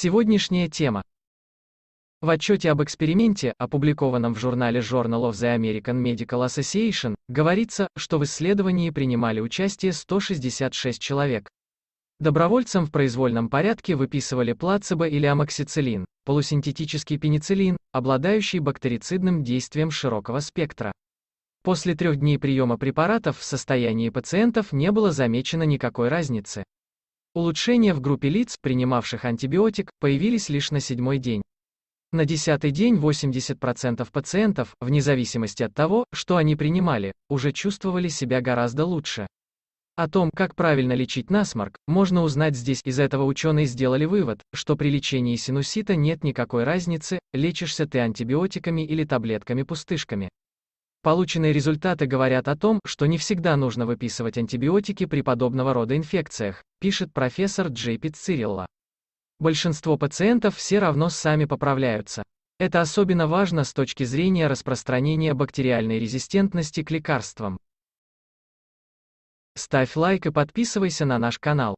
Сегодняшняя тема. В отчете об эксперименте, опубликованном в журнале Journal of the American Medical Association, говорится, что в исследовании принимали участие 166 человек. Добровольцам в произвольном порядке выписывали плацебо или амоксициллин, полусинтетический пенициллин, обладающий бактерицидным действием широкого спектра. После трех дней приема препаратов в состоянии пациентов не было замечено никакой разницы. Улучшения в группе лиц, принимавших антибиотик, появились лишь на седьмой день. На десятый день 80% пациентов, вне зависимости от того, что они принимали, уже чувствовали себя гораздо лучше. О том, как правильно лечить насморк, можно узнать здесь. Из этого ученые сделали вывод, что при лечении синусита нет никакой разницы, лечишься ты антибиотиками или таблетками-пустышками. Полученные результаты говорят о том, что не всегда нужно выписывать антибиотики при подобного рода инфекциях, пишет профессор Джейпит Цирилла. Большинство пациентов все равно сами поправляются. Это особенно важно с точки зрения распространения бактериальной резистентности к лекарствам. Ставь лайк и подписывайся на наш канал.